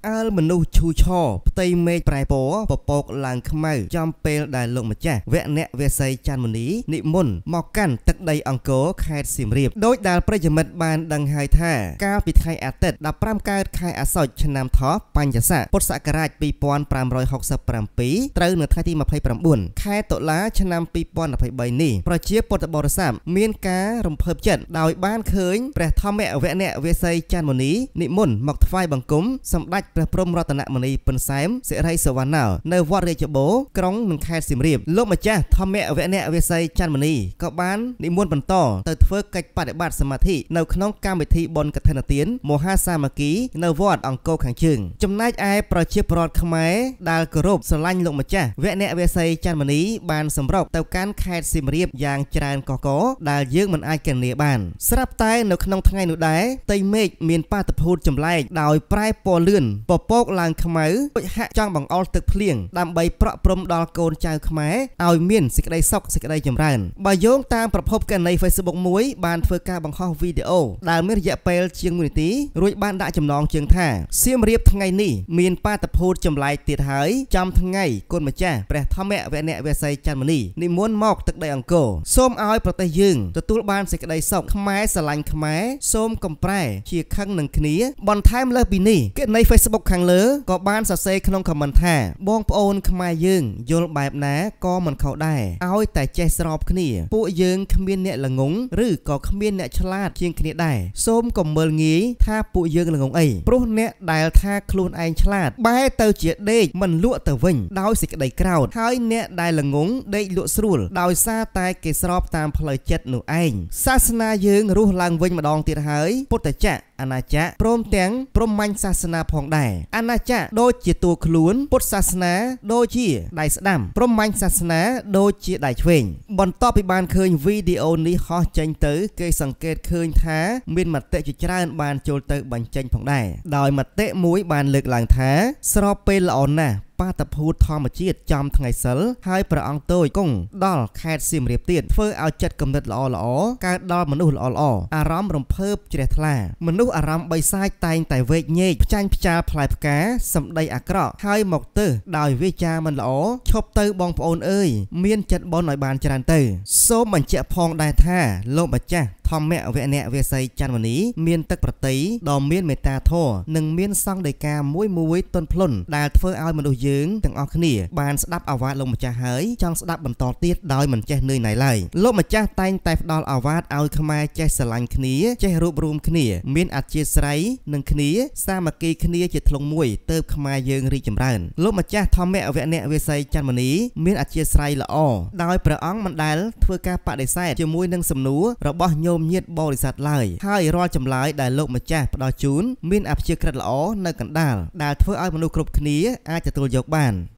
ផ្អើលមនុស្សឈូឆរផ្ទៃមេឃប្រែពណ៌ពពកឡើងខ្មៅ ចំពេលដែលលោកម្ចាស់វគ្គអ្នកវាស័យច័ន្ទមុនីនិមន្តមកកាន់ទឹកដីអង្គរខេត្តសៀមរាបដោយដែលប្រិយមិត្តបានដឹងហើយថា កាលពីថ្ងៃអាទិត្យ15កើតខែអាសត់ឆ្នាំថោះបញ្ញស័កពុទ្ធសករាជ2567ត្រូវនៅថ្ងៃទី29ខែតុលា ឆ្នាំ2023នេះប្រជាពុទ្ធបរិស័ទមានការរំភើបចិត្តដោយបានឃើញព្រះធម្មវគ្គអ្នកវាស័យច័ន្ទមុនីនិមន្តមកថ្វាយបង្គំសម្ដេចព្រះព្រំរតនមនីពិនសែមសិរីសវណ្ណានៅវត្តរាជបូរក្រុងនិងខេត្តសៀមរាបលោកម្ចាស់ធម្មវនៈវិស័យច័ន្ទមនីក៏បាននិមន្តបន្តទៅធ្វើកិច្ចបដិបត្តិសមាធិនៅក្នុងកម្មវិធីបុណ្យកឋិនទាន មហាសាមគ្គី នៅវត្តអង្គរខាងជើងចំណែកឯប្រជាពលរដ្ឋខ្មែរដែលគោរពស្រឡាញ់លោកម្ចាស់វនៈវិស័យច័ន្ទមនីបានសម្រុកទៅកាន់ខេត្តសៀមរាបយ៉ាងច្រើនកកដែលយើងមិនអាចកណនាបាន ស្រាប់តែនៅក្នុងថ្ងៃនោះដែរតៃមេឃមានបាតុភូតចម្លែកដោយប្រែពណ៌លឿនពពកឡើងខ្មៅដូចហាក់ចង់បង្អុលទឹកភ្លៀងដើម្បីប្រក់ព្រំដល់កូនចៅខ្មែរឲ្យមានសេចក្តីសុខសេចក្តីចម្រើនបើយោងតាមប្រភពកណី Facebook មួយ បានធ្វើការបង្ហោះវីដេអូដែលមានរយៈពេលជាង1នាទីរួចបានដាក់ចំណងជើងថាសៀមរាបថ្ងៃនេះមានបាតុភូតចម្លែកទៀតហើយចំថ្ងៃគុណម្ចាស់ព្រះធម្មវនៈវេស័យច័ន្ទមនីនិមន្តមកទឹកដីអង្គរសូមឲ្យប្រទេសយើងទទួលបានសេចក្តីសុខខ្មែរស្រឡាញ់ខ្មែរសូមកំប្រែជាខឹងនឹងគ្នា បន្ថែមលើពីនេះគណនី Facebook Facebook ខាងលើក៏បានសរសេរក្នុង comment ថាបងប្អូនខ្មែរយើង យល់បែបណាក៏មិនខុសដែរឲ្យតែចេះស្របគ្នាពួកយើងគ្មាន អ្នកល្ងងឬក៏គ្មានអ្នកឆ្លាត ជាងគ្នាដែរសូមកុំមើលងាយថាពួកយើងល្ងងអីព្រោះអ្នកដែលថាខ្លួនឯងឆ្លាត បែរទៅជាដេកមិនលក់ទៅវិញ ដោយសេចក្តីក្រោធហើយអ្នកដែលល្ងងដេកលក់ស្រួល ដោយសារតែគេស្របតាមផ្លូវចិត្តនោះឯងសាសនាយើងរស់ឡើងវិញម្ដងទៀតហើយពុទ្ធចក្រអាណាចក្រព្រមទាំងព្រំមាញ់សាសនាផងដែរអាណាចក្រដូចជាតួខ្លួន ពុទ្ធសាសនា ដូចជាដៃស្ដាំព្រំមាញ់សាសនា ដូចជាដៃឆ្វេងបន្ទាប់ពីបានឃើញវីដេអូនេះហោះចេញទៅគេសង្កេតឃើញថាមានមតិជាច្រើន បានចូលទៅបញ្ចេញផងដែរដោយមតិមួយបាន លើកឡើងថាស្របពេលល្អណាស់បាតភូតធម្មជាតិចំថ្ងៃសិល ហើយព្រះអង្គតូចគង់ដល់ខេត្តសៀមរាបទៀតធ្វើឲ្យចិត្តគំនិតល្អល្អកើតដល់មនុស្សល្អល្អអារម្មណ៍រំភើបជ្រះថ្លា មនុស្សអារម្មណ៍បីសាចតែងតែវេកញែកផ្ចាញ់ផ្ចាលផ្លែផ្កាសម្ដីអាក្រក់ហើយមកទៅដោយវាចាមិនល្អឈប់ទៅបងប្អូនអើយមានចិត្តបន់ឲ្យបានច្រើនទៅសូមបញ្ជាក់ផងដែរថាលោកម្ចាស់ធម្មវៈអ្នកវាស័យចន្ទមនីមានទឹកប្រតិដ៏មានមេត្តាធម៌និងមានសង្ឃដីកាមួយមួយទន់ភ្លន់ដែលធ្វើឲ្យមនុស្សយើងទាំងអស់គ្នាបានស្ដាប់អាវាទលោកម្ចាស់ហើយចង់ស្ដាប់បន្តទៀតដោយមិនចេះនឿយណាយឡើយលោកម្ចាស់តែងតែផ្ដល់អាវាទឲ្យខ្មែរចេះស្រឡាញ់គ្នាចេះរួបរមគ្នាមានអធិស្ឋ័យនឹងគ្នាសាមគ្គីគ្នាជាធ្លុងមួយទៅខ្មែរយើងរីកចម្រើនលោកម្ចាស់ធម្មវៈអ្នកវាស័យចន្ទមនីមានអធិស្ឋ័យល្អដោយព្រះអង្គមិនដែល ធ្វើការបដិសេធជាមួយនឹងសំណួររបស់ញោមមញាតបរិស័ទឡើយហើយរាល់ចម្លើយដែលលោកម្ចាស់ផ្ដល់ជូនមានអព្យាក្រឹតល្អនៅកណ្ដាលដែលធ្វើឲ្យមនុស្សគ្រប់គ្នាអាចទទួលយកបាន